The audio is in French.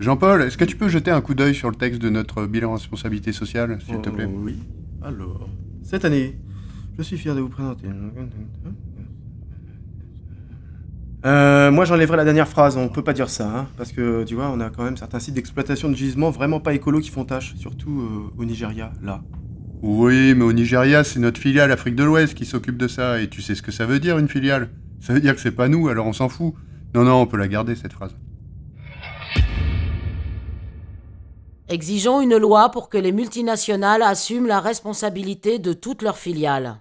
Jean-Paul, est-ce que tu peux jeter un coup d'œil sur le texte de notre bilan responsabilité sociale, s'il te oh, plaît Oui. Alors, cette année, je suis fier de vous présenter. Euh, moi, j'enlèverai la dernière phrase. On peut pas dire ça, hein, parce que tu vois, on a quand même certains sites d'exploitation de gisements vraiment pas écolos qui font tâche, surtout euh, au Nigeria, là. Oui, mais au Nigeria, c'est notre filiale Afrique de l'Ouest qui s'occupe de ça, et tu sais ce que ça veut dire une filiale Ça veut dire que c'est pas nous, alors on s'en fout. Non, non, on peut la garder cette phrase. Exigeons une loi pour que les multinationales assument la responsabilité de toutes leurs filiales.